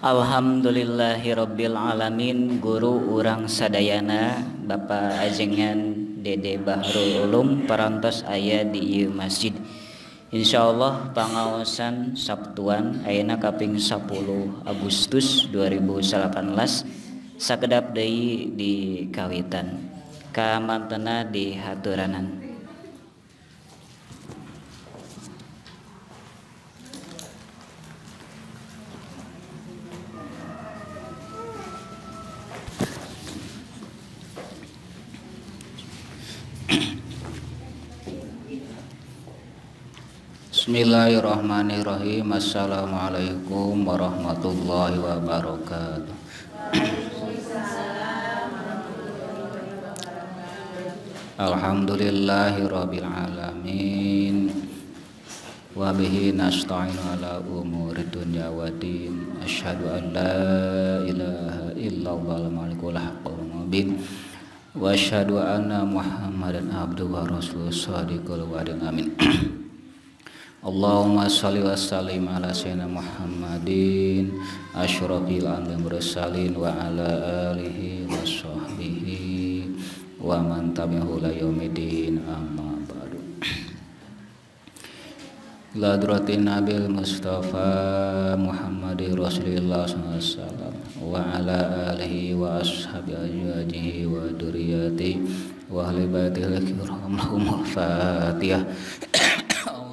Alhamdulillahirobbilalamin guru urang sadayana Bapak ajengan Dede Bahrul Ulum Perantos ayah di ieu masjid Insyaallah pengawasan Sabtuan Ayana kaping 10 Agustus 2018 sakedap deui di Kawitan kamantena di Haturanan Bismillahirrahmanirrahim Assalamualaikum warahmatullahi wabarakatuh alamin Wabihi nasta'in ala umuri dunya wa din Ashadu an la ilaha illallah malikul haqqul mubin Wa ashadu anna muhammadan abdu wa rasul sadiqul wadin amin Allahumma salli wa sallim ala sayyidina Muhammadin asyrafil anbiya'i mursalin wa ala alihi wa sahbihi wa man tabi'ahu la yaumiddin amma ba'du Ladratin Nabil Mustafa Muhammadir Rasulullah SAW wa ala alihi wa ashabi ajwajihi wa duriyati wa ahli baitihil kiram Fatihah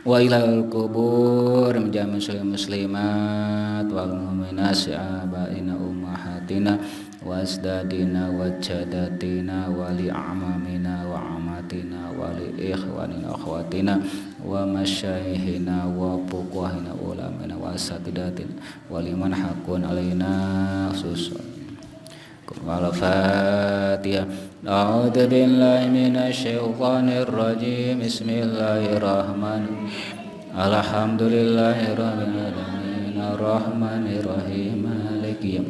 wa ilal kubur menjamin muslimat wal mu'minat syabaina ummahatina wa asdadina wa jadatina wa amamina wa amatina wali li ikhwanina akhwatina wa masyayihina wa pukuhina ulamina wa asatidatina wali liman hakun alaina susun والفاتحة أعوذ بالله من الشيطان الرجيم بسم الله الرحمن الحمد لله رب العالمين الرحمن الرحيم مالك يوم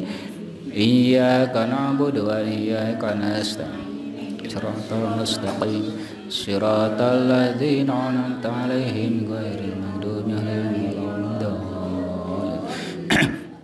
إياك نعبد وإياك نستعين صراط المستقيم صراط الذين أنعمت عليهم غير المغضوب عليهم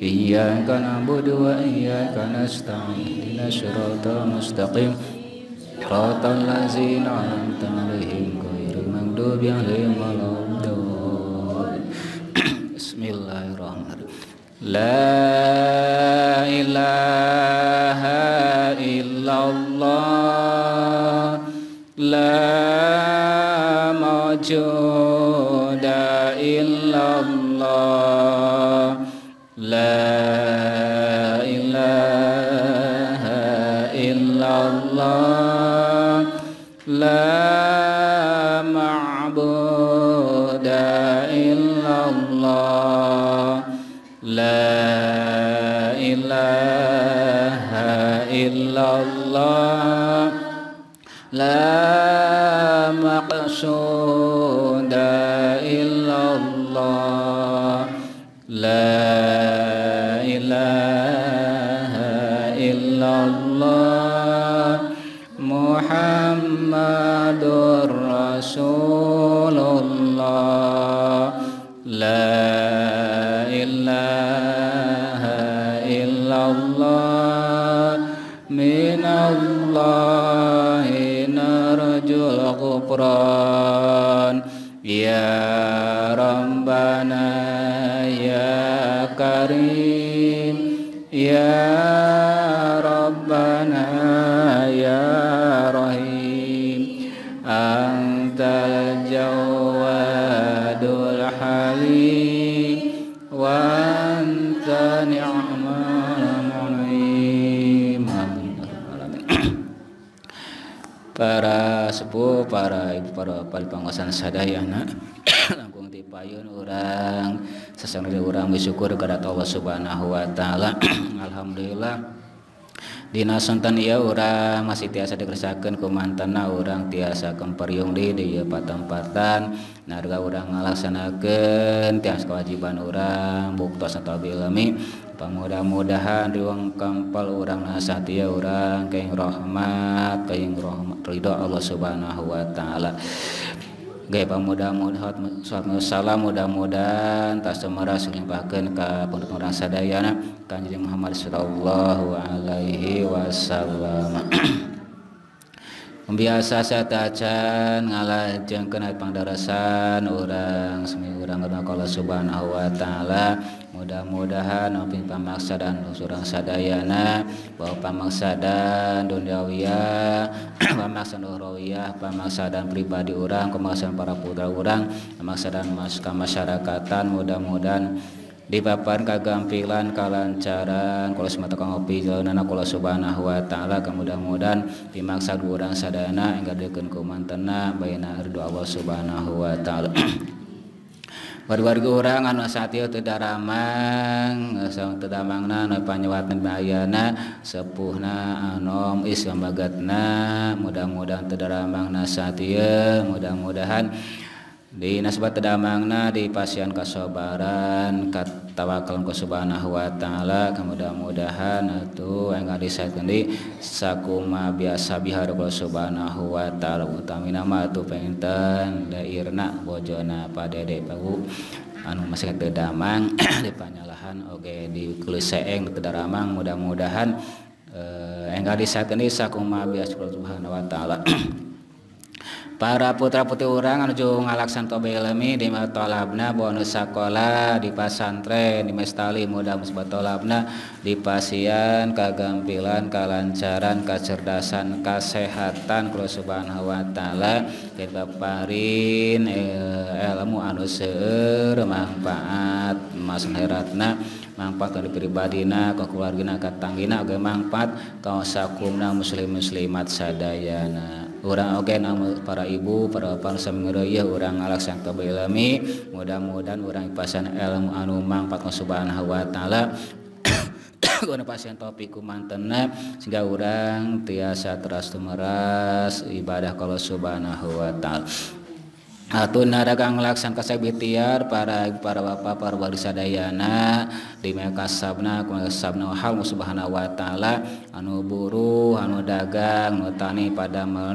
Iya, karena bodoh. Iya, karena setang. Dinasya roto mustaqim rotan lazina. Tenerloh inggoy, renang doh biang. Loh, maloh doh. Bismillahirrahmanirrahim. sad anak Lampung tiayun orang diurang disyukur kepada Allah subhanahu Wa ta'ala Alhamdulillah Disontan Iya orang masih tiasa dikersaken ke mantenang orang tiasa kemperung di dipatempatan naga urang ngalaksanken tiasa kewajiban orangrangbuktos atau bilami pemuda-mudahan diweang kempel urang nas ti oranging Rohmating Romat Ridho Allah subhanahu Wa Ta'ala dan Gaiba mudah-mudahan suami salam mudah-mudahan tak semara selimpahkan ke penduduk sadayana kanjeng Muhammad sallallahu alaihi wasallam biasa seatacan ngalajeng kena pangdarasan orang semi orang karena kalau subhanahu wa ta'ala mudah-mudahan oping pamaksa dan surang sadayana bahwa pamaksa dan duniawiya pamaksa urawiyah pamaksa dan pribadi orang pemaksaan para putra orang pamaksa dan masyarakat masyarakatan mudah-mudahan di papan kagampilan kalancaran kalau semata kang ngopi jalanan kalau subhanahu wa ta'ala kemudah-mudahan dua orang sadana enggak dekun kumantena bayana ardu Allah subhanahu wa ta'ala warga orang anu itu tidak ramang sang tidak mangna na panyewatan bayana sepuhna anom islam bagatna, mudah-mudahan tidak ramang na mudah-mudahan di nasbat tedamangna di pasien kasobaran katawakalun ku subhanahu wa ta'ala kemudah-mudahan itu yang ngalisaikeun di sakuma biasa bihar ku subhanahu wa ta'ala utamina mah atuh pengten dairna bojona padede pagu anu masih tedamang di panyalahan oge di kuliseeng damang, mudah-mudahan eh, yang ngalisaikeun di sakuma biasa Tuhan wa ta'ala punya para putra-putih urangan ujung allakasan Tobemi dimalabna bonus sekolah diantren di Metali mudabalabna di pasian kegampilan kalancaran kecerdasan kasehatan ke Subhanahuwa ta'ala kita Parin elmu eh, anusir manfaatas Heatna mangfa pribadi ke keluargaugina Katangginaangpat kausakumna muslim-muslimat sadana ogen para ibu perodo urang alak sangbelami mudah-mudahan urang ipasien elmu anumng pat Suban hawataala pasien topiku mantenap sehingga urang tiasa trastum mes ibadah kalau Subhanahuwata atun naganglaksan kaseh betiar para para ba-par Walissadayana dime kasab naab noha subhanahu Wa ta'ala anuburu anu dagangnutani pada me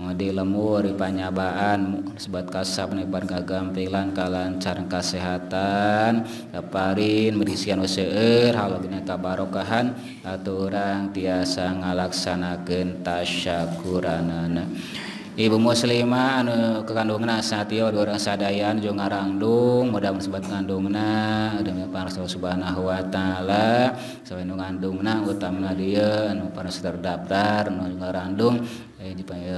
mau di lemu ripnyabaan sebat kasab nibar gagam pilangka lancar kasehatan keparin berdisian OCR halo kabarokahan aturan tiasa ngalaksanken tasya kurangana Ibu muslimah anu kekandungan orang sadayan jo ngarangdung mudah sebat ngandungna demi para subhanahu wa ta'ala kandung ngandungna utamna dia anu para terdaftar anu ngarangdung eh, eh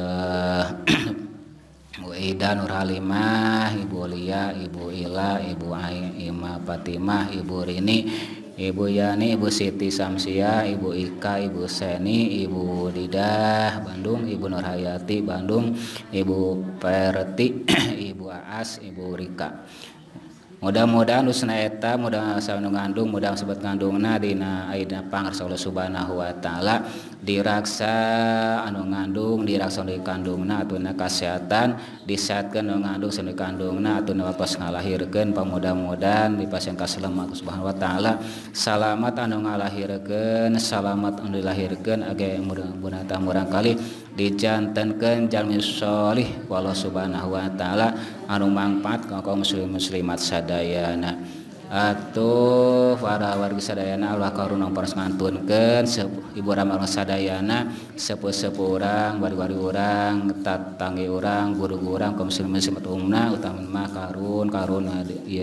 Ida Nur Halimah, Ibu Lia, Ibu Ila, Ibu Aima Fatimah, Ibu Rini, Ibu Yani, Ibu Siti Samsia, Ibu Ika, Ibu Seni, Ibu Didah Bandung, Ibu Nurhayati Bandung, Ibu Perti, Ibu Aas, Ibu Rika. mudah-mudahan nunaeta mudahndung mudah sebat kandung nadina pan Allah subhanahu Wa Ta'ala diraksa anu ngandung diraksa di kandungna atau nakhaehatan disatkan ngandung sinini kandungna atauwat pas ngalahirkan pemuda-mudahan di pasienkaslama subhanahu wa ta'ala salat anu ngalahirken salat und dilahirkan agak yang mudahbunatang mukali untuk Kh dicannten kejalmin Solih Wallau Subhanahu Wa ta'ala anu mangpat kokko muslim muslimmat Sadayana atuh para warsadayana Allah karun nopar nganunken Iburasadayana sepu sepurang baru-di urang tat tangi urang guru-gurangkonsum Sumut Umna utama karun karun eh,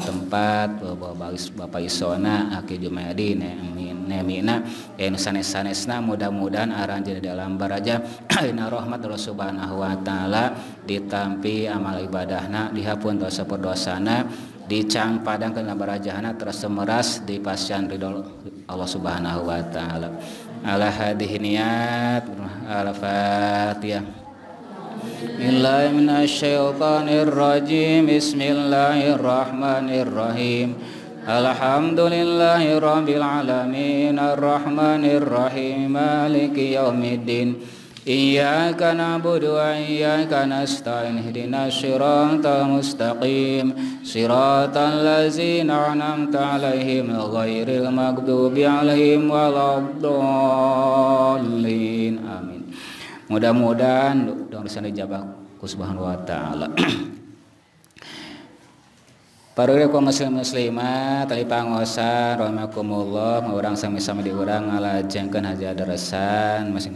tempat ba bais Bapak isona ake Juma di ne nemina enu eh, sanes-sanesna mudah-mudahan aran jadi dalam baraja ina rahmat Allah subhanahu wa ta'ala ditampi amal ibadahna dihapun dosa perdosana dicang padang ke barajahana tersemeras di pasian ridho Allah Subhanahu wa taala. Ala hadhihi niat al Fatihah. Bismillahirrahmanirrahim minasyaitonir Bismillahirrahmanirrahim. الحمد لله رب العالمين الرحمن الرحيم مالك يوم الدين إياك نعبد وإياك نستعين اهدنا الصراط المستقيم صراط الذين أنعمت عليهم غير المغضوب عليهم ولا الضالين آمين Mudah-mudahan doa bisa dijabah subhanahu wa ta'ala Parure ku muslim muslimah tapi pangosan rahimakumullah orang sami-sami diurang ngalajengkeun haja darasan Masih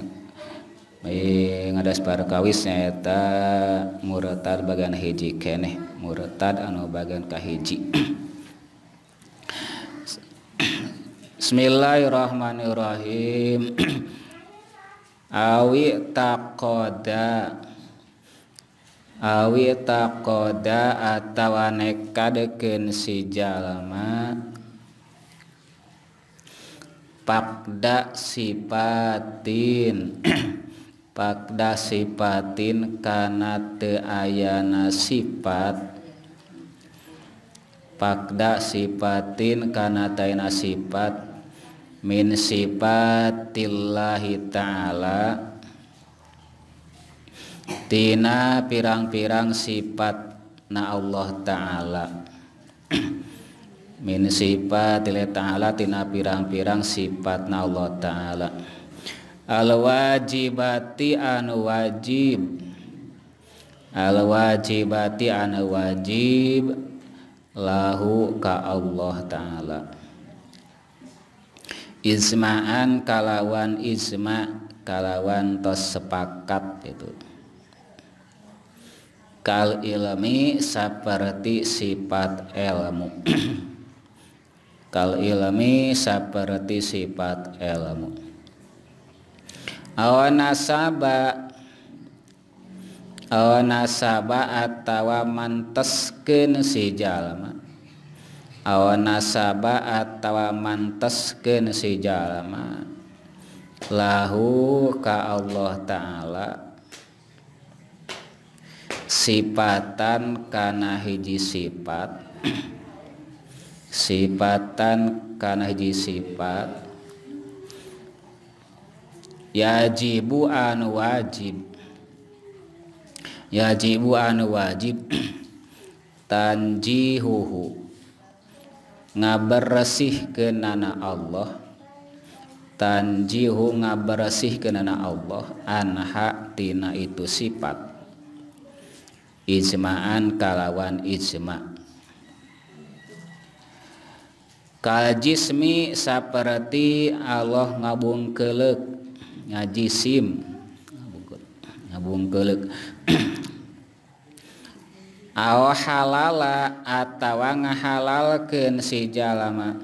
ngadas para kawisnya nyaeta murtad bagan hiji kene murtad anu bagian kahiji Bismillahirrahmanirrahim Awi takoda awi atau aneka deken si jalma pakda sipatin pakda sipatin kana te ayana sifat pakda sipatin karena taina sifat min sifatillahi ta'ala tina pirang-pirang sifat na Allah taala min sifat ta'ala tina pirang-pirang sifat na Allah taala al wajibati anu wajib al wajibati anu wajib lahu ka Allah taala ismaan kalawan isma kalawan tos sepakat itu kal ilmi seperti sifat ilmu kal ilmi seperti sifat ilmu awan nasaba awan nasaba atawa manteskeun si jalma awan nasaba atawa manteskeun si jalma lahu ka Allah taala sifatan karena hiji sifat sifatan karena hiji sifat yajibu anu wajib yajibu anu wajib tanjihuhu ngabersih ke nana Allah tanjihu ngabersih ke nana Allah anha tina itu sifat ijma'an kalawan ijma kal jismi seperti Allah ngabung kelek ngajisim ngabung kelek aw halala atawa ngahalalkeun si jalama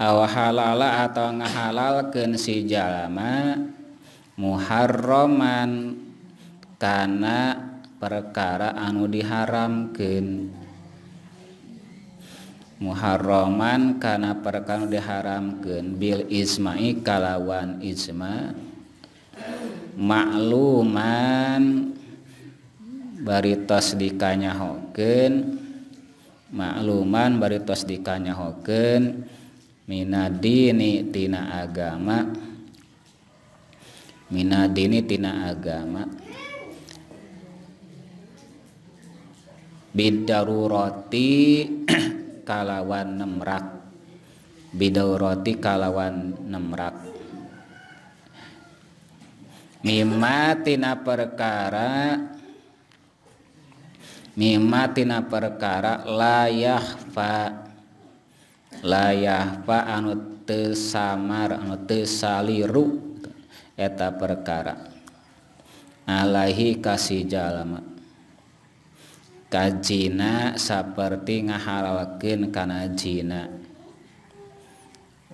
aw halala atawa ngahalalkeun si jalama muharraman karena perkara anu diharamkan muharroman karena perkanu diharamken Bil Imakalawan Imamaklumman baritas dinya hokenmakluman baritas dinya hoken minadinitina agama minadinitina agama roti kalawan nemrak roti kalawan nemrak Mima tina perkara mima tina perkara layah fa layah fa anu tesamar anu tesaliru eta perkara alahi kasih jalamak. jina seperti ngahalawaken kana jina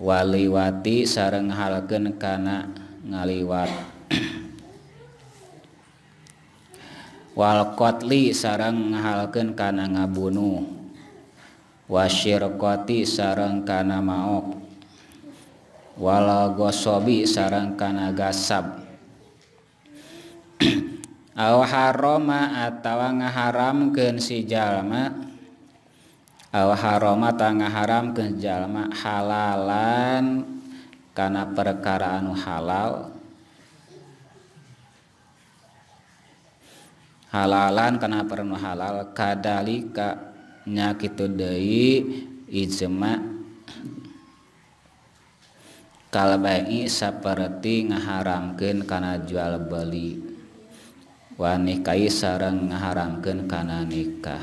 waliwati sareng halgenun kana ngaliwatwal kotli sarang ngahalken kana ngabunuh wasy koti sareng kana maokwala gosobi sareng kana gasab haromatawa ngaharam ke sijallma ha tangga haram kejallma halalankana perkaraan halal halalankana permu halal ka kalba seperti ngaharamke kana jualbalik Ka sareng ngaharakekana nikah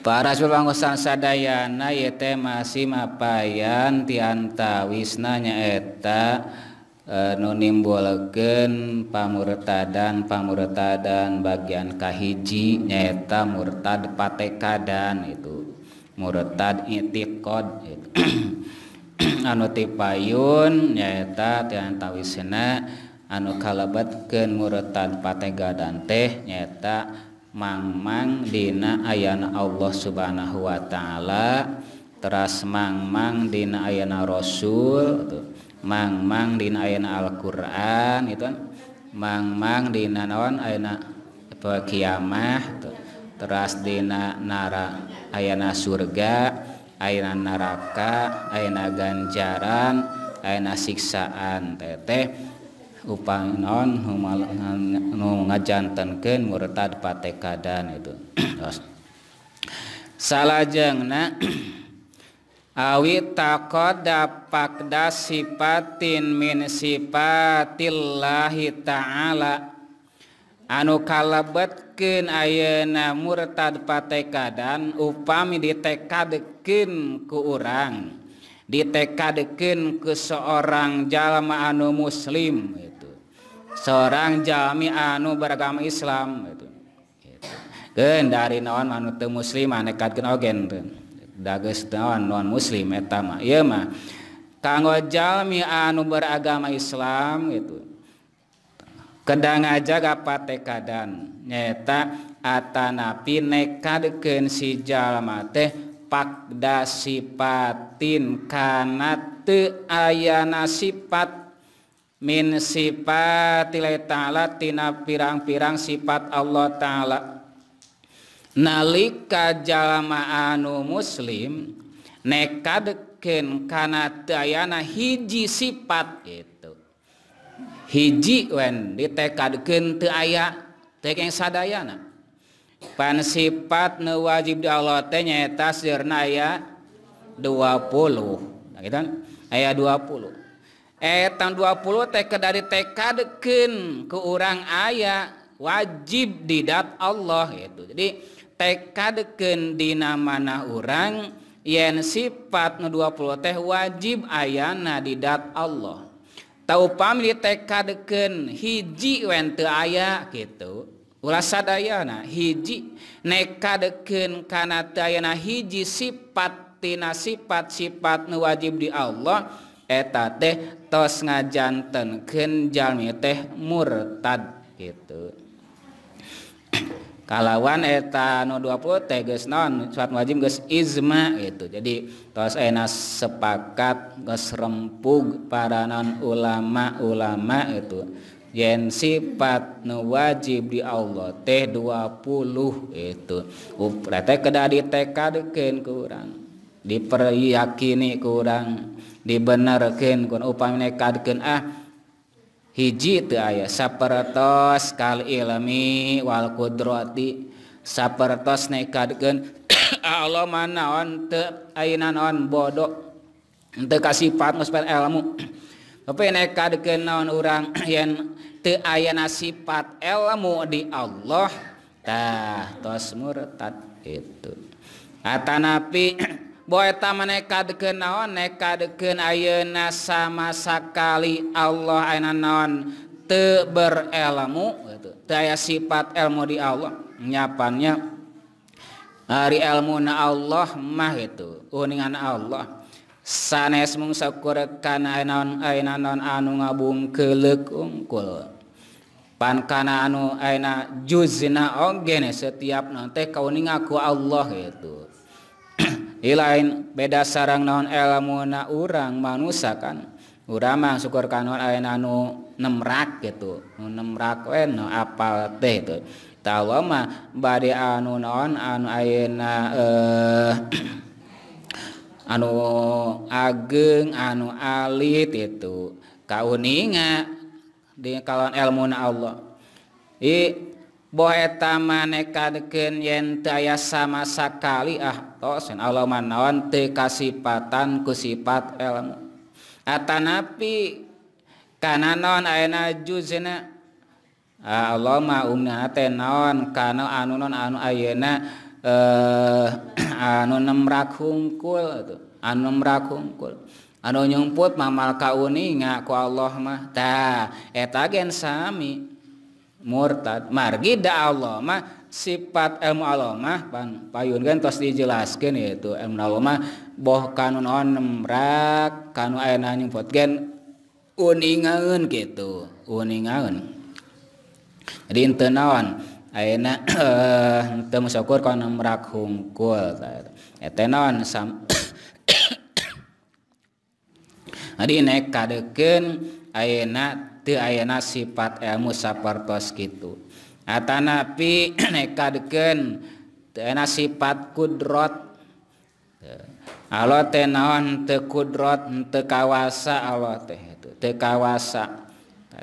para rasul bangsansaana yette masih mapayan tianta Wisna nyaeta e, nunimbolgen pamurta dan pamurta dan bagiankahhiji nyata murtad patkadan itu murtad ittikod anuutiayun nyatatiananta Wina anu kalebet keun mud tanpatega dante nyata mangmang dina Ayna Allah subhanahuwa ta'ala terusas mang-mang dina Ayna rasul mangmang Di ayana Alquran itu mang-mang dina nawan aak kiamah terusas dina nara ayana surga. naraka aina ganjaran aina siksaan TT upang non hum ngajannten ke murtad patka dan itu salahjeng awi takotpakda sipatin Minsipatiillahi ta'ala anu kalebetken ayena murtad patkadan upa di TK deket ke urang diteaddekin ke seorang ja anu muslim itu seorang Jaami Anu beragama Islamkendari no man muslim muslim kanggo Jami anu beragama Islam itu kendang aja gapatka dan nyeta Atanapinekka-deken si Ja teh untuk da sifatin kan ayana sifat min sifat nilai taalatina pirang-pirang sifat Allah ta'ala nalika jalamaanu muslim neka deken kanna hiji sifat itu hiji di Tad deken tuh ayaah te sadana pansifat wajib Allah tehnya tasnaya 20 ayat 20 eh ta 20 tekad dari Tad deken ke urang aya wajib diat Allah yaitu jadi Tad deken mana urang yen sifat20 teh wajib aya nadidat Allah tahu pamih Tad deken hiji went the aya gitu sadana hijinek deken kan hiji sifattina sifat sifat nu wajib di Allah eteta tos ngajanten kenjal teh murtad itu kalawan etan 20 te non wajibma itu jadi to enak sepakat remmpu para non ulama-ulama itu sipat nu wajib di Allah teh 20 itu up teka kurang diperyakini kurang diben kun up ah, hijji itupertos kal ilmiwalkudrotitos Allah mana on tean on bodok tekasi elmu. sifat ilmu di Allah murta itu na de dekenna sama sekali Allah temu day sifat ilmu di Allah nyapanannya hari ilmu na Allah mah itu uningan Allah sanes mungskurkana naon a na non anu ngabung keleg ungkul pankana anu aak juzina on gene setiap non teh kau ni ngaku Allah yaitu hilain beda sarang noon ela mu na urang manus kan ulamaah syukur kanon a anu en nemrak gitu nu nemrak en nopal teh itutawa mah bad anu noon anu a na eh Quan Anu ageng anu alilid itu kau niga di kalon ah, elmu na ah, Allah boetaeka yente sama kali ah to Allah manawan tekasipatan ku sipat elmu At napikanaon a naju Allah mauna tenon kan anunon anu ana. eh anun nemrak hungkul anumrakkukul anu nyungput mamamal kau uning ngaku Allah mah ta etagensami murtad margidah Allahmah sifat em Allahmah bang payun gan dijelaskan yaitu emmah boh kanunrak kan ny uning ngaun gitu uningun rinten nawan aakskurrakhumkulonnekdeken aak ti aak sifat elmu saportos gitu pi nekaddeken sifat kudrat halo tenon te kudrot tekawasa awa teh te kawasa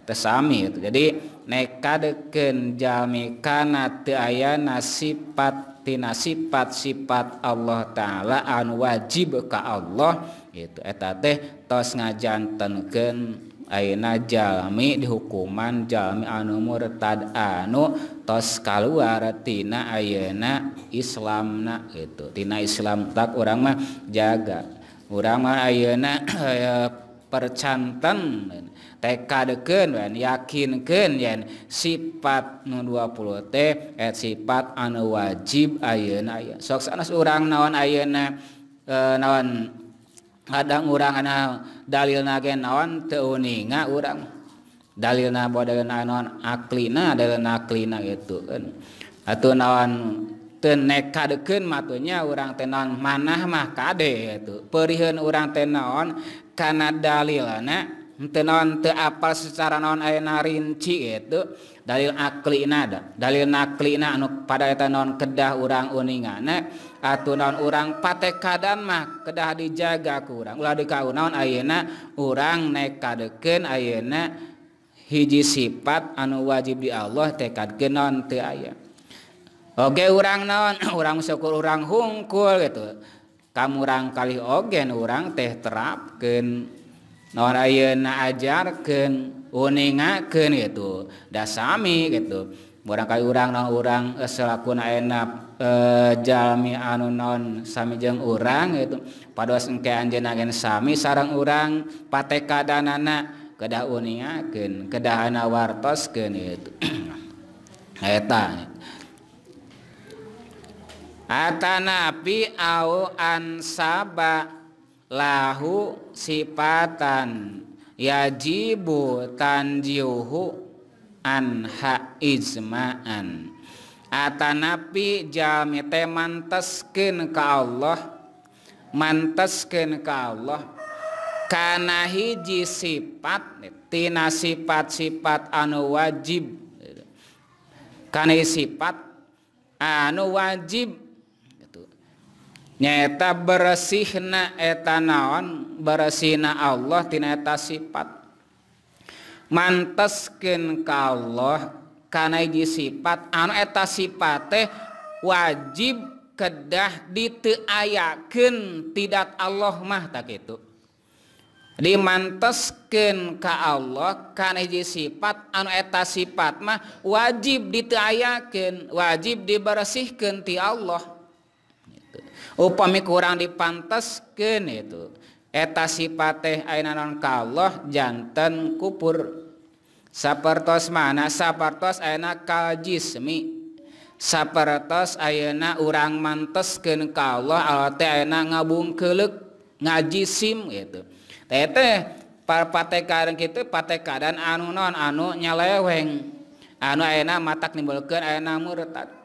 ami jadi neka deken jammiikan ayaana sifattina sifat-sifat Allah ta'ala an wajib beka Allah itu eta teh tos ngajantengken aina Jami di hukumman Jami anu murta anu tos kalaratina ayena Islamna itutina Islam tak uma jaga ulamama ayena eh, percanteng nah kadeken yakinken yen sifat20t sifat anu wajib a soksanas urang naon a na kadangrang e, dalil na naon te urang dalil na bodon alina na nawan tennek kadeken matunya urang tenang mana mah kade itu perhan urang ten naon karena dalil tenon te apa secara non na rinci itu Dayli nada dalil nakli pada itu non kedah urang uning atuh nonon orang patadamah kedah dijaga kuranglah dika naon aak urangnek kadeken aak hiji sifat anu wajib di Allah tekad genon te ayage urang non orang sukur urang hungkul itu kamu urangkali ogen orang teh terapken na ajar ke uning das sami mu kay urang na urang eh, selakku na enakjalmi eh, anu non saming urang itu padgke anjegen sami sarang urang pate ka danana ke unken kehana wartos ketapi a ansaba lahu sipatatan yajibu Tanjihu anhaizma At napi jammite manteskin kalau Allah mantesken ka Allahkana hijji sifattina sifat-sifat anu wajib kan sifat anu wajib bersih na naon besin Allah tidak sifat mantesken kalau Allah sifat anu eta si wajib kedah diayaken tidak Allah mah tak itu dimmantesken ke Allah sifat anu eta sifat mah wajib diayakin wajib dibersih kenti Allah pemi kurang ditas ke itu eta si pat a non kalau jantan kupur sapporttos mana sapatotos enak kaljiismmi sappertos ayeuna urang mantesken ka a enak ngabung keluk ngaji sim itu tete parpat kaadaan gitu pat kaadaan anu non anu nyaleweng anu-ak matak nimbulkan aak mu lettak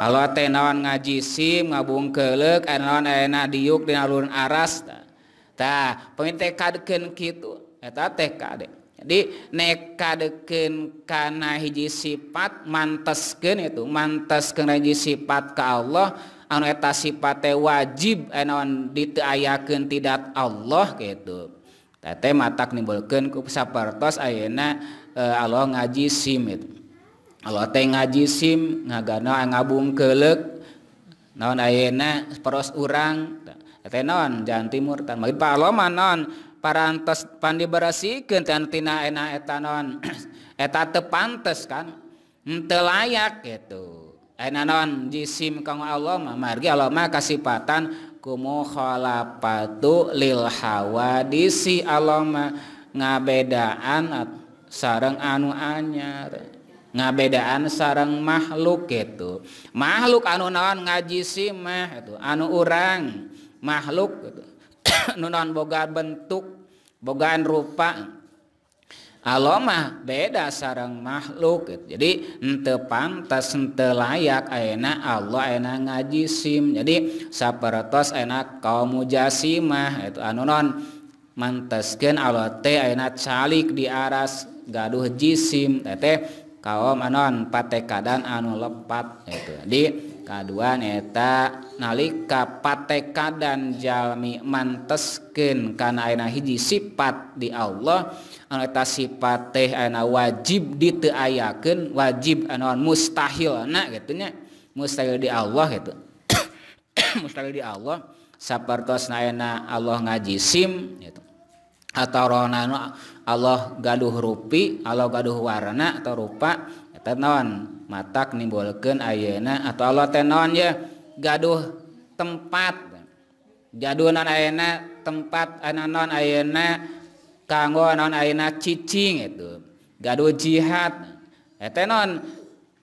Allah te nawan ngaji si ngabung keleg en enak diukun arastah pe tead deken gitueta tehdek dinekka deken kana hiji sifat mantesken itu mantas ke ngaji sifat ka Allah anu eta sipat te wajib enon di ayaken tidakt Allah gitu matak nibulken ku sappertos ana eh, Allah ngaji simit. kalau te ngajisim hm, nga gano ngabung kelek non enakos urangenon Timur non paraantes pandiberasiken cantina enak eteta non eta tepanantes kan ente layak itu enakon jisim Allah mar Allahlama kasihpatan kumuapatu lillhawaisi alama ngabedaan sareng anuanya bedaan sarangng makhluk itu makhluk anunon ngajisi mah itu anu orang makhluk nunon boga bentuk bogaan rupa aomah beda sarang makhluk jadi entepangtas ente layak enak Allah enak ngajisim jadi sapprotos enak kaum jasi mah itu anunonmentetesken Allaht enak salik diras gaduh jisimtete on pateka dan anu lepat itu di kedua neta nalika patka dan Jami mantesken karena enak hiji sifat di Allah an sifat enak wajib diteayaken wajib anon mustahil gitunya mustahil di Allah gituhil di Allah satos na Allah ngajisim atau Rona Allah gaduh rupi Allah gaduh warna ter rua tenon matanimbulken ayeak atau Allah tenonnya gaduh tempat jananak tempat anon ayeak kanggo non-ak cici itu gaduh jihadon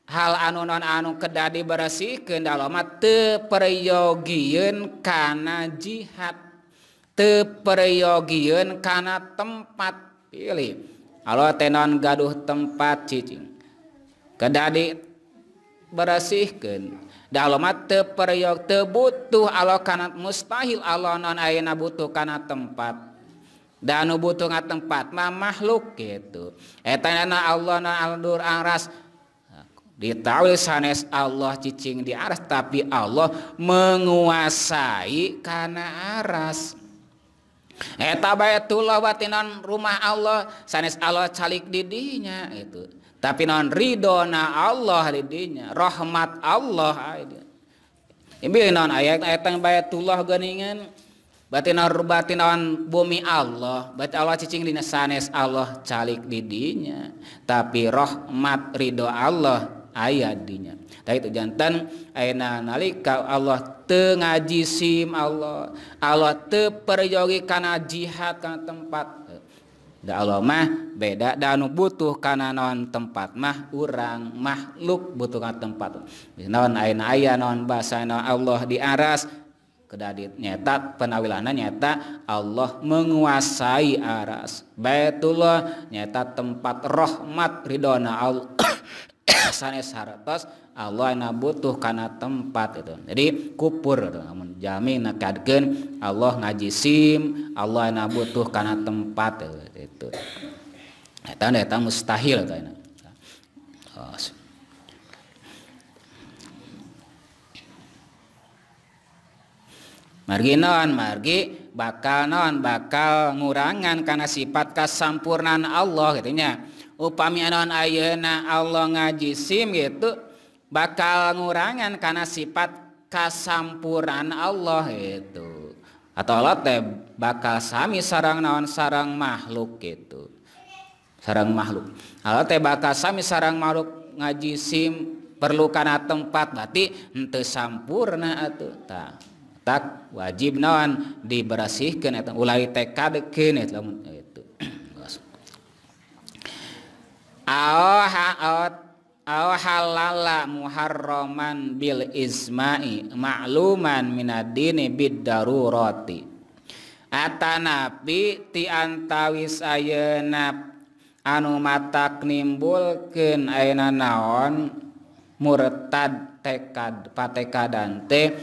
hal anun-onanu kedadi bersih kedalamat te karena jihad teperiyoogen karena tempatnya Allah tenon gaduh tempat ccing keda bersihkan dalamtperi butuh Allah mustahil Allah non butuh karena tempat danu butuhnya tempat Ma makhluk itu Allah arra ditahui sanes Allah ccing diarah tapi Allah menguasai karena arasnya ta bayattullah batinan rumah Allah sanes Allah calik didinya itu tapi non ridhona Allah didinyarahmat Allah non ayatng bayattullah ganingan batin batinon bumi Allah bat Allah ccing dina sanes Allah calik didinya tapirahmat ridho Allah. Ayat dinya Tapi itu jantan nali, nalika Allah tengaji sim Allah Allah teperjogi karena kana jihad kana tempat Dah Allah mah beda Dah nu butuh karena non tempat mah urang makhluk butuh kana tempat Non aina ayat non bahasa, non Allah di aras kedadit nyata penawilana nyata Allah menguasai aras Betul Baitullah nyata tempat rahmat ridona Allah sanes hartos Allah na butuh karena tempat itu jadi kupur itu namun jami nakadkan Allah najisim, Allah na butuh karena tempat itu itu itu mustahil itu oh, margi naon margi bakal non, bakal ngurangan karena sifat kasampurnan Allah gitu upami anon ayeuna Allah ngaji sim gitu bakal ngurangan karena sifat kasampuran Allah itu atau Allah teh bakal sami sarang naon sarang makhluk gitu sarang makhluk Allah teh bakal sami sarang makhluk ngaji sim perlu karena tempat berarti ente sampurna atau tak tak wajib naon diberasihkan itu ulai tekad eta eh, A a halala muharroman Bil Ismamaklumanminadini bidi ta nabi antawis ayeap anu mata nimbulken a naon murtad tekad pateka dante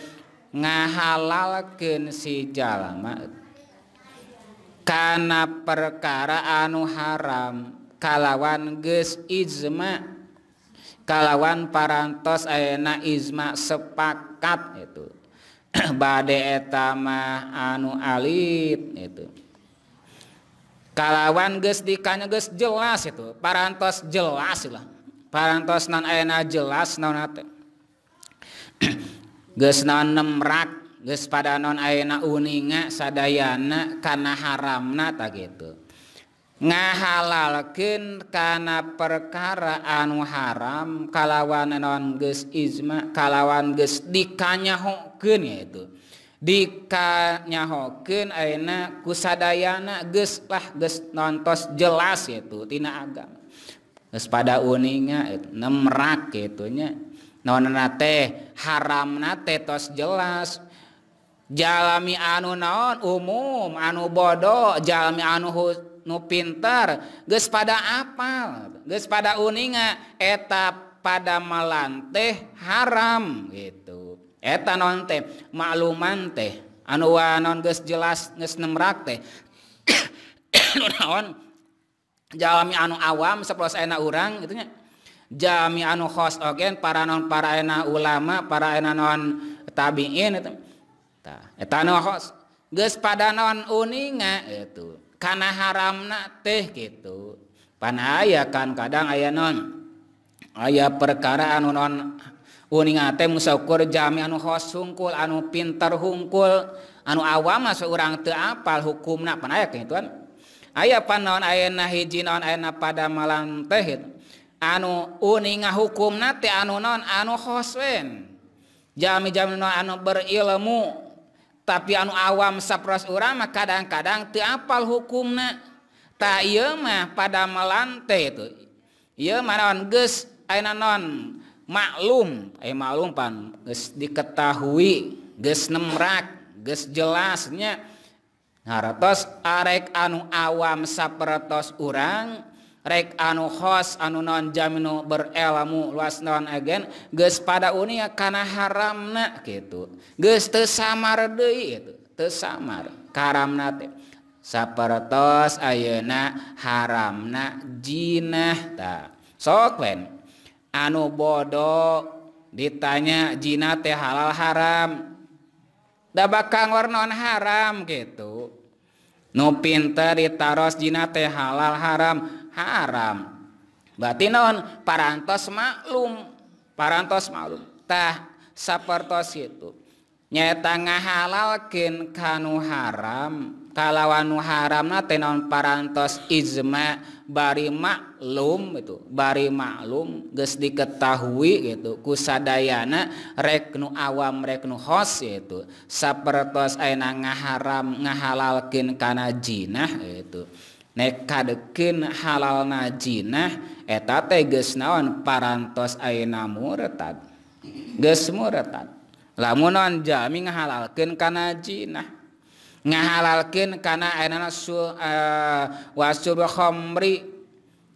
ngahalal ke sijalamakana perkaraanu haram kalawan ge izma kalawan paras aak Izma sepakat itu badaiama anu Alilid itu kalawan ge dinya guys jelas itu parantos jelas lah paras nonak jelasrak pada nonak uninga sadana karena haramna gitu ngahalalken karena perkaraan haram kalawan non Izma kalawan ge diknya ho yaitudiknya hokenak kuadaana gepa nontos jelas yaitutina agampada uningnya nem raket itunya non teh haramna tetos jelasjalami anu-naon umum anu bodojalmi anu hutan pintar guyspa apal guyspa uninga etap pada mala teh haram gitu etan non teh malumman teh anuanon jelas ja anu awam 10 enak urang gitunya jammi anu hostogen para non para enak ulama para enak non tabi ini pada non uninga itu karena haram na teh gitu pan aya kan kadang aya non aya perkara anu non uning a musyakur jami anu khasungkul anu pinr hungkul anu awama seorang tial hukum na panyak gituan aya pan non aya nahi jinon enak pada Mam tehhid anu uning nga hukum na anu non anukhoswe jami-jamin anu berilmu tapi anu awam sapro u kadang-kadang tipel hukumnya take mah pada melantai ituon maklum ehlumpan diketahui gerak jelasnyatos arerek anu awam sapprotos urang anuho anu non beremu luas nongenpa unia karena haramnak gitu samar terramtosuna haramnakta so anu booh ditanya j halal haram da kanggor non haram gitu nu pinter diaroos j halal haram dan haram batin paras maklum parasmaklumtah sapportos itu nyata nga halalkin Kanu haramkalawanu haram na non paras izma bari maklum itu bari maklum guys diketahui gitu kuadaana Renu awam Renu Hos itu sapertos enak nga haram ngahalalkinkanajinah yaitu kade halal najinah etetanawan para lamun halal karenaji ngahalalkin karena enak eh, wasri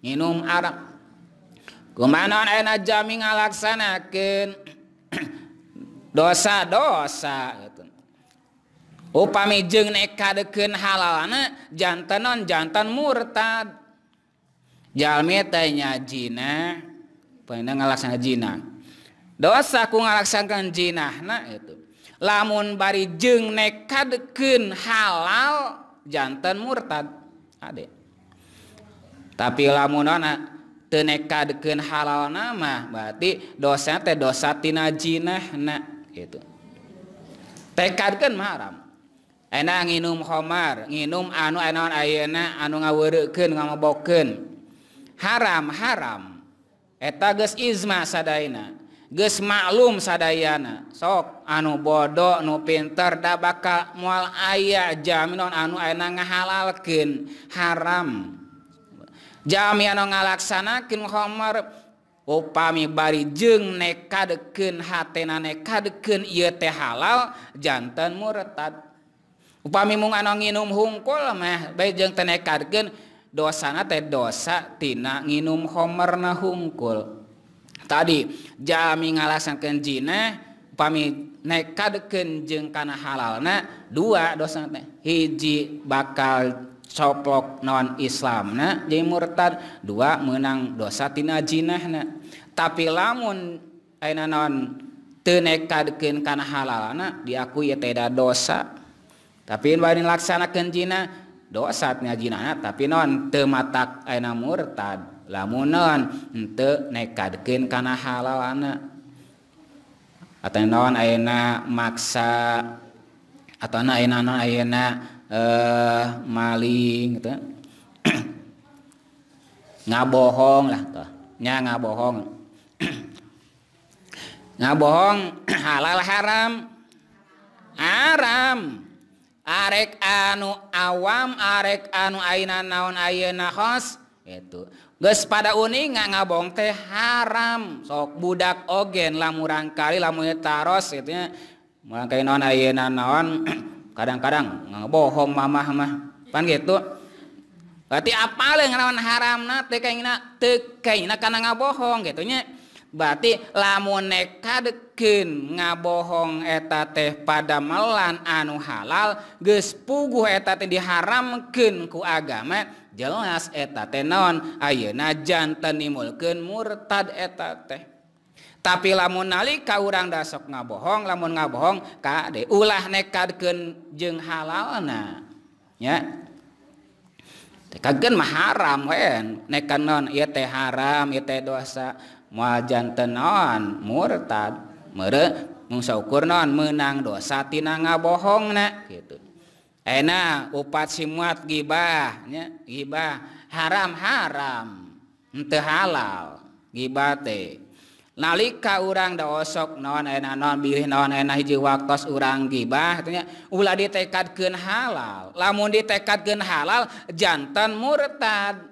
minum Arab kemanaan enak ja ngalaksankin dosa-dosa itu upami jenekka deken halal anakjantanon jantan murtadjalnya Jnah dosaku ngalaksanakanzinanah Nah itu lamun bari jengnekkadeken halal jantan murtad dek tapi lamun anak deken halal nama berarti dosa teh dosatinazinanah itu tekadken marah ak minum homar minum anu enon aak anu ngawurken ngoboken haram haram eteta Ima sadina ge maklum sadana sok anu bodoh nu pinter da bakal mual aya jam non anu enak nga halalken haram jam ngalaksanakin Homer upami bari jenekka deken hatenanekka deken teh halal jantan muta mkul teneka dosanya teh dosatina minuumr nahumkul tadi jami ngalasankeninaka deken jengkana halal dua dosa hiji bakal soplok non-islam nah je murtad dua menang dosatinajinah tapi lamun non teneka deken karena halal dia aku ya teda dosa in laksana kan jina doa saatnya j tapi nonmata murtad lamun hal maksaing ngabohonglahnya ngabohong ngabohong halal haram haram arek anu awam arek anu aina naon ayeho pada uni nga ngabong teh haram sok budak ogenlah murangkali la mu taros itunya murangngka nonon ayena naon kadang-kadangngebohong mamamah kan gitu berarti apa yang rawan haram na tekainak karena nga bohong gitunya bat lamun nekadken ngabohong eta teh pada melan anu halal gespugu eteta teh diharamkenku agamet jelas eteta non aye najanteniulken murtad eteta teh tapi lamunalili karang dasok ngabohong lamun ngabohong kaD ulah nekadken jeng halal na ya maram wen nekan non yet haram yet dosa wajan tenon murtad mere mukur non menang dosa tin nga bohongnek gitu enak upat si muat gibanya giba haram haram ente halal gibate nalika urang dook non enak nonbiri naon enak waktus urang gibanya lah ditekad gen halal lamun ditekad gen halal jantan murtad di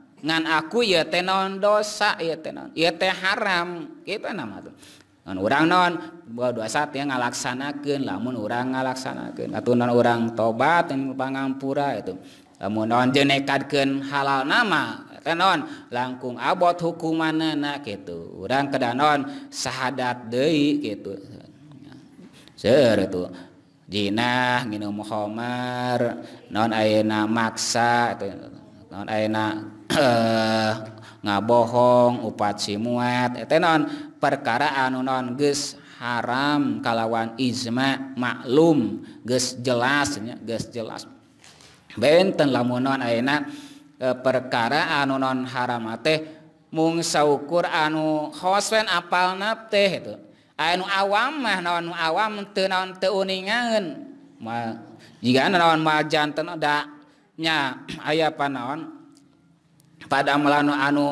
aku ya tenon dosa haram kita nama tuh orang non 21 yang ngalaksanken namunmun orang ngalaksanken at non orang tobatpangampura itu namun non jenekatken halal namaon langkung abot hukuman enak gitu orang ke dan non sydat De itu ser ituzinanah ng Muhammadr non Aak maksaak ke eh ngabohong upats muaat et non perkara anu-non gees haram kalawang Ima maklum ge jelasnya ge jelas benten lamunonak eh, perkara anu nonharaih mung saukur anukhosland apal nate ituu awam mah non awamon teuningan majannya aya apa naon Adam melanu anu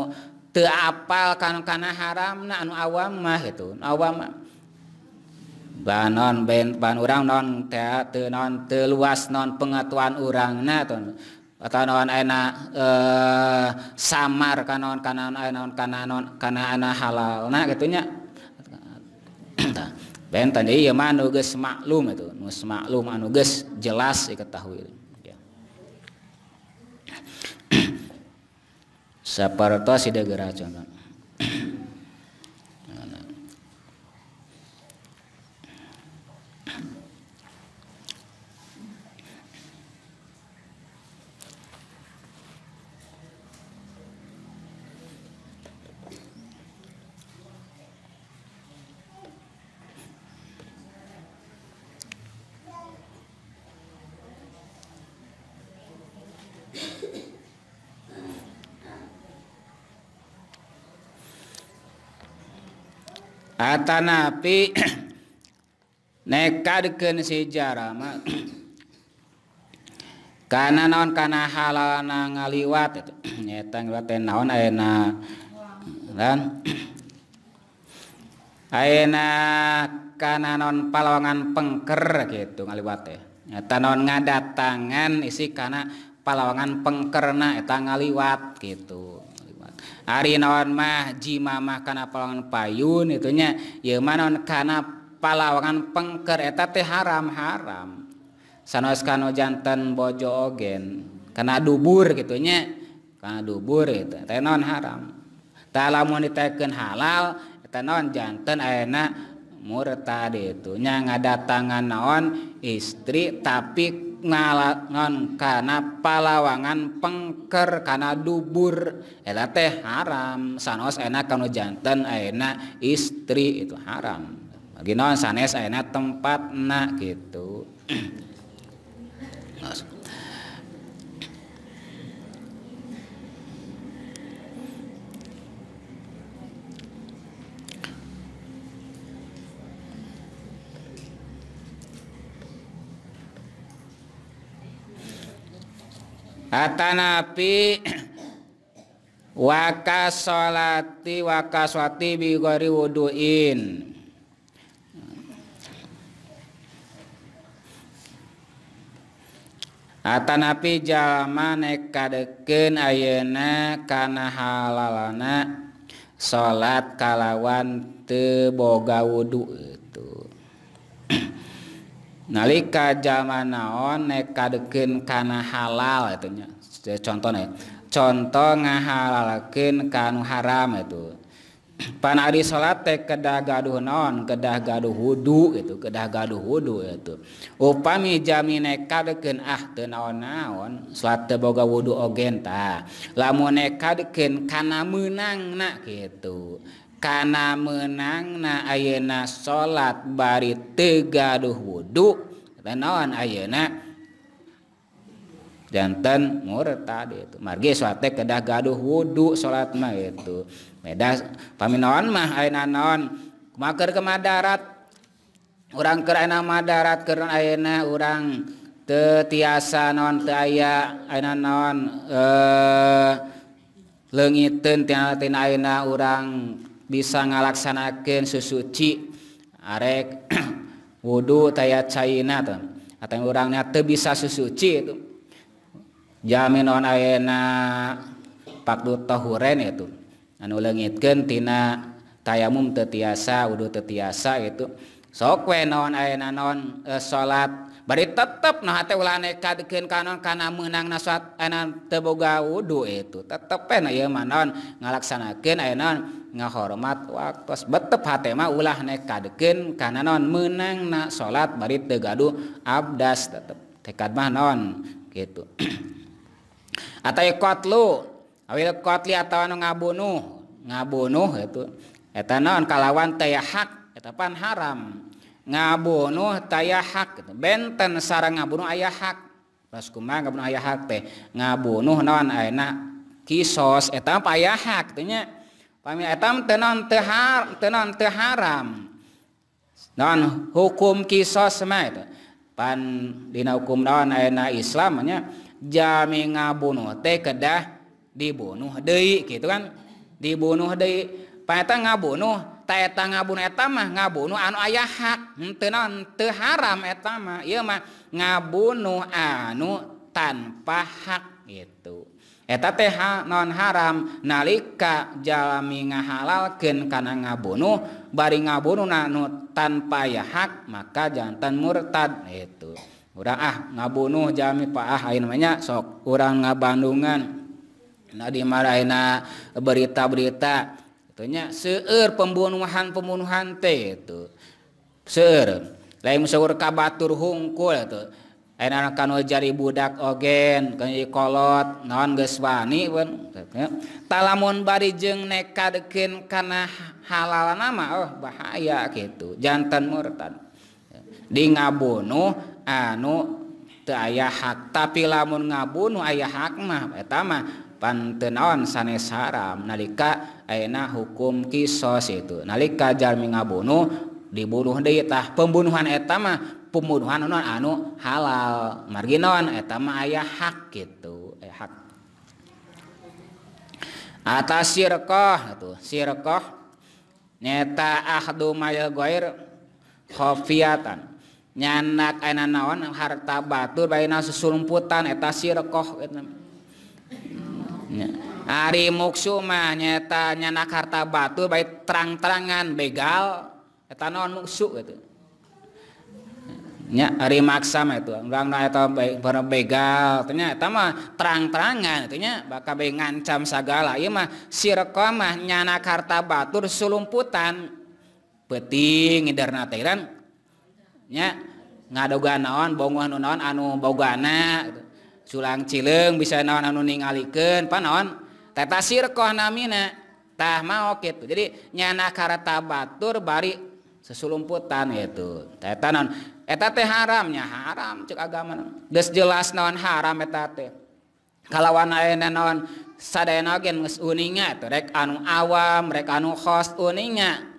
teal kan kana haram na an awa mah itu banon band banrang non non te luas non pengaan urang na enak eh, samar kanon kanonkana kanaan halalnya mans maklum itu nus maklum anuges jelas diketahui Saparta Siddhagara Chandra. na seja karena non karena hal ngaliwat ak non pallongan pengker gitu ngaliwat non ngadat tangan isi karena paangan pengkernaketa ngaliwat gitu nawan mahji mamamah karena paangan payun itunya yemanon karena palan pengkereta haram haram san jantan bojoogen karena dubur gitunya karena dubur tenon haramken halaljantan enak mur tadi itunya ngada tangan noon istri tapi kita ngalangan karena palawangan pengker karena dubur eta teh haram sanos enak kanu jantan enak istri itu haram bagi non sanes enak tempat nak gitu lanjut Atanapi wakas salaati Wakaswati bigori wudduin atanpi ja kadeken ayena kana halana salat kalawan teboga wudhu tuh Nalika zaman naon neka dekin kana halal itu contoh contoh nga hallakin kan haram itu. Pan Ari salate kegadu non kegadu wudhu itu kegadu wudhu. Upami jamineka dekin ahtu na- naon swate boga wudhu ogta lamuneka dekin kanamunang anak gitu. karena menangna ayena salat bari tegaduh wudhu ayeak jantan murd tadi margiswate kedah gaduh wudhu salat mah itu Meda paminaon mah a non kemakr kemadarat orang keraak Marat ke ayena utetasa nonaya non eh lengiten ti aina orang ke bisa ngalaksanaken susuci arerek wudhu tayat China atau yang orangrangnya te bisa susuci itu jamin non aak pakdu tohuren itu anu lenggitkentina tayamum teasa wudhu teasa itu sowe nonak non eh, sala tetap ulah de kanonkana menang naswa teboga wudhu itu tetep manon ngalaksanakin ngahormat waktu be tetap hatema ulah neka dekin kan non menang na salat marit deuh abdas tetap tekad mahon gituat luat ngabunuh ngabunuh itu eton kalawan teha pan haram. ngabunuh taya hak benten sarang ngabunuh ayah hak pas kuma ngabunuh ayah hak teh ngabunuh non ayeuna kisos etam ayah hak teh pamir etam tenon tehar tenon teharam non hukum kisos mah itu pan dina hukum non ayeuna Islam nya jami ngabunuh teh kedah dibunuh deh gitu kan dibunuh deh pan etam ngabunuh ngabunmahbun an aya hak harambun anu tanpa hak itueta non haram nalikajalami nga halalkin karena ngabunuh bari ngabunuh tanpa ya hak maka jantan murtad itu udah ngabunuh jami pa ah, namanya sok kurang ngabandungan dimaraina berita-berita seueur pembunuhan pembunuhant itu ser lemurka batur hungkul en jari budakogen kenyit nonimun barinekka de karena halala nama Oh bahaya gitu jantan murtan dibunuh anu aya tapi lamun ngabunuh ayah hakma pertama untuk pantenon sane saram nalika enak hukum ki sos itu nalika jarmi ngabunuh dibuluh ditah pembunuhan etama pembunuhan nonan anu halal marginon etama ayaah hak itu eh, atas siroh siroh nyata ahirfiatan nyanak enak naon harta baturmputan eta siroh Ari muksuma nyatanyanakarta Bau baik terang-terangan begalon mumak itugal terang-terangan itunya bakagan camsagalamah sirko mahnyanakarta Batur Sulumutan betingdernateran ngadoganaon bonanon anu Bougaa lang cileng bisa nawan anuningken panon teta sirko namine teh mau jadi nyana tabatur bari sesulumpuutan yaituoneta teh haramnya haram aga jelas nonon haram kalau sad enogeningnyarek anu awam mereka an nukhos uningnya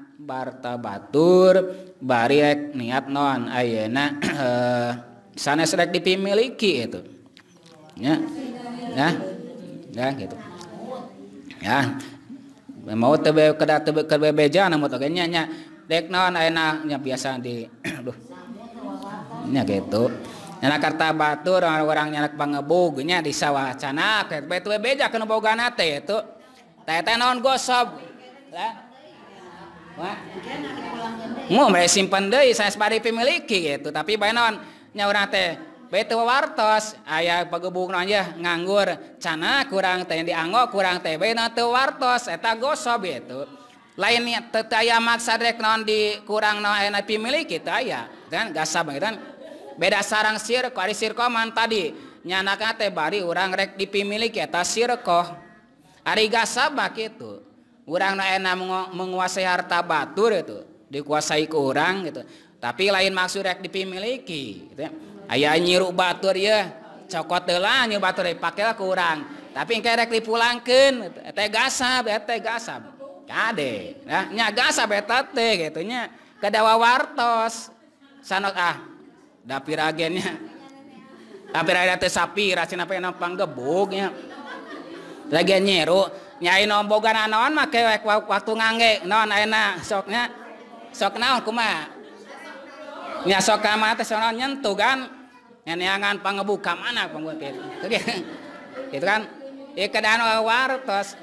barta Batur bariek niat non ayeak eh, san dipiliki itu gitu ya maubenya non anaknya biasa diuhnya gitu Jakarta Batur orang-orang nyalek Bangbugnya di sawahcaate itutete non gosob pende sayaki tapi non nya betutos ayaah pengbung aja nganggur chana kurang T di anggo kurang TB wartoseta goob itu lainnyateteyamat sadrek non di kurang no enak pi milik kita ya dan gasaba beda sarang sirko hari sirkoman tadi nyana bari urangrek dipililiketa sirko ari gasaba itu kurang enak menguasai harta batur itu dikuasai kurang gitu tapi lain makssurek dipililikki ayaah nyiruk batur ya cokot delanya batur dipakailah kurang tapi kayak dipullangkennyaanya kewa wartos sana ah danya sap en nyeruk nyai nombogan naon mah waktu ngangge non enak soknya sok naon kuma nya sok kama teh sonon nyentuh kan nyanyangan pangebuka mana penggutir gitu, gitu kan war wartos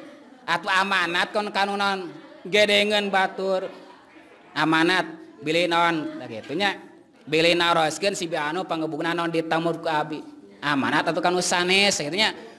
atau amanat kon kanunan gedengen batur amanat bili non nah, gitu nya bilih naroskeun si bianu pangebukna nanaon ditamur ku abi amanat atau kanu sanes gitu nya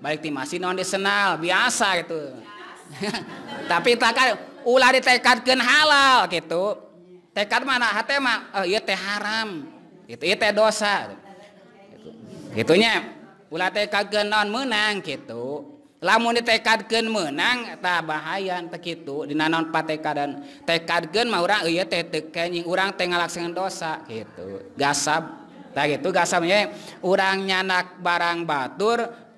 tim masih non disnal biasa itu tapi tak ular ditekadken halal gitu tekad mana eh, teh haram itu dosa gitunya tekad non menang gitu lamun di tekad menang tak bahaya itu diad dan tekad mau urang la dosa gitu gasap gitu gasapnya urang nyanak barang batur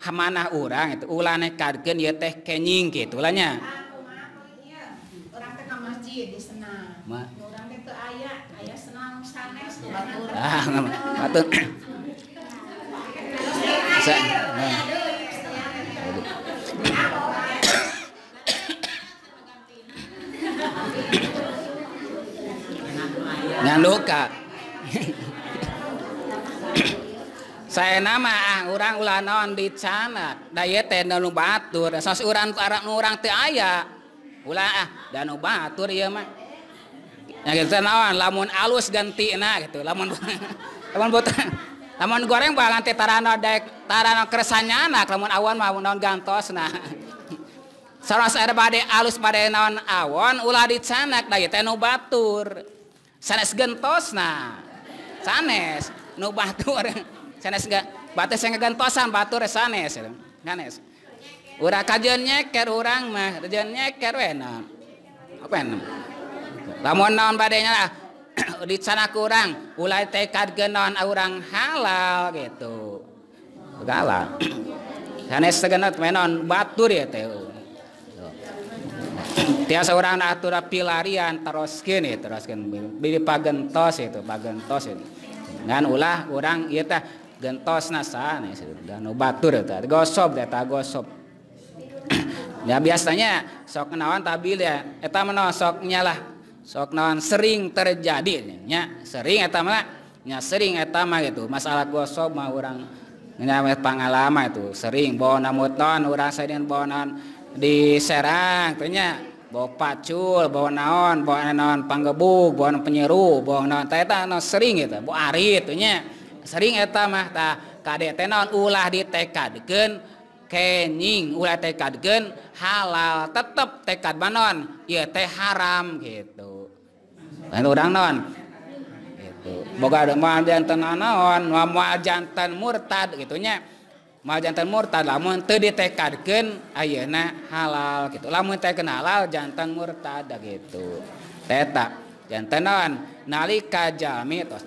hamanah orang itu ulah nekarkeun ya teh kenying gitu lah nya. Ah, urang iya. teh masjid di senang. orang teh teu ayah aya senang sanes nu batur. Ah, batur. Oh. Sa. Iya, iya, Ngan luka. saya namaang ah, urang-ula nonon di sanaak day nuubatur so u nurrang ti aya ah, danubatur wan lamun alus ganti la la goreng banget titaraano de tarangkernyaak lamun awan mauun non gantos na bad alus badai nonon awon ula di sanak nuubatur sanes gentos na sanes nubaturng sanes enggak bate saya ngegantosan batur sanes sanes ura kajian nyeker urang mah kajian nyeker wena apa enam lamun naon badenya lah di sana kurang ulai tekad genon orang halal gitu galak sanes segenap menon batu ya tiap uh. tiasa orang nah atur pilarian terus teruskin terus teruskin beli pagentos itu pagentos itu dengan ulah orang iya teh gentos nasa nih dan batur eta ya, gosop ta gosop ya biasanya sok kenawan tabil ya eta sok lah sok nawan sering terjadi nya sering eta mah nya sering eta mah gitu masalah gosop mah orang nyamit pengalaman itu sering bawa namuton orang sering bawa naon di tanya bawa pacul bawa naon bawa naon panggebuk bawa penyeru bawa naon eta no sering gitu bawa arit tuh etamahta Kdek tenon ulah ditekadken kening tekad halal tetap tekad banon ya teh haram gitu u non bo jantan nonon ngo jantan murtad gitunya mau jantan murtadlah ditekadna halal gitulahken halal janteng murta gitu tetakjanon nalika Ja mitos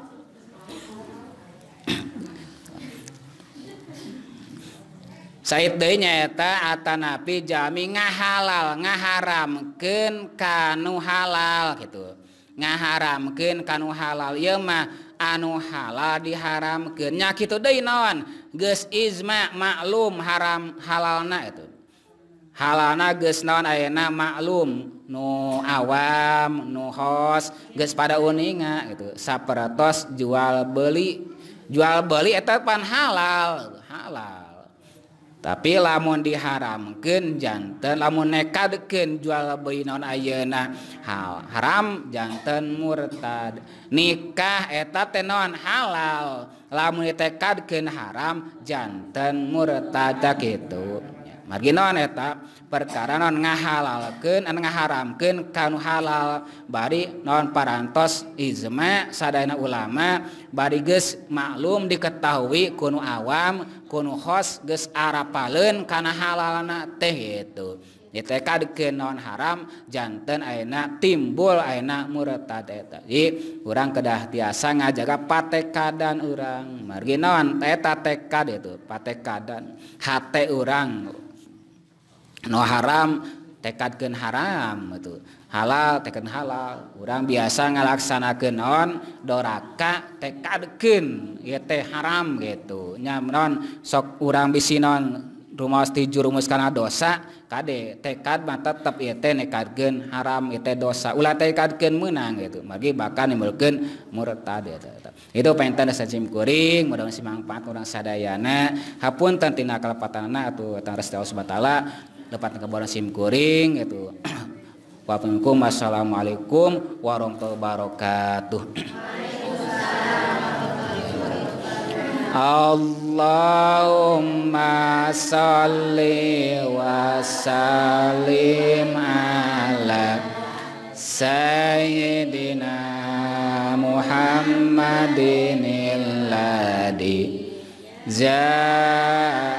Hai Sa daynyata Atanapi jami nga halal nga haramken kanu halal gitu ngaharamken kamu halal yemah anu halal diharam kenya itu Day non ge Ima maklum haram halal na itu halal nagus non Ana maklum nu awam nuhos gespa uninga itu sappratos jual beli itu jual- beli etapan halal halal tapi lamun diharamkenjantan lamun eka deken jual beinon ayena hal haramjantan murtad nikah eta tenuan halal lamun di tekadken haramjannten murtaket non tetap perkara non nga halalken menghahararamken kan halal bari non paras me sad enak ulama bari ge maklum diketahui kuno awam kunnokhos ge Arab Palun karena halalak teh itu diad de non haramjannten enak timbul enak mu kurang kedah tiasa ngajakga pateka dan urang margin non teta tead itu patka dan H orang no haram tekad gen haram itu halal teken halal kurang biasa ngalakssanken non Doaka tekadken yet haram gitunya men non sok kurang bisi non rumus tiju rumus karena dosa Kdek tekad mata tetapkatgen haram itue dosa ula tekad menang gitu bagi bahkangen mur itu pengtenkuring kurang sadana hapun tentina kelepatan atautara sebatala dan lepat kebuaran sim kuring itu Wapenkum Assalamualaikum warahmatullahi wabarakatuh Allahumma salli wa sallim ala Sayyidina Muhammadin illadi Zahra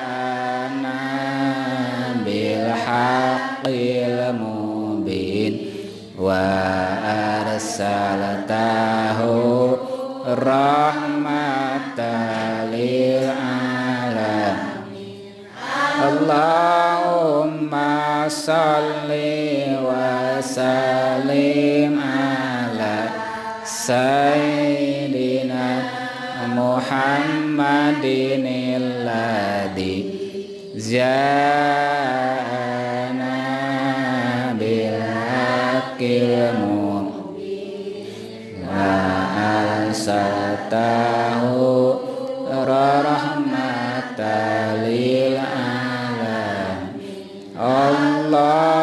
arsalatahu rahmatan alamin Allahumma salli wa sallim ala sayyidina Muhammadin alladhi hakil mubin wa ansatahu rahmatan lil alamin Allah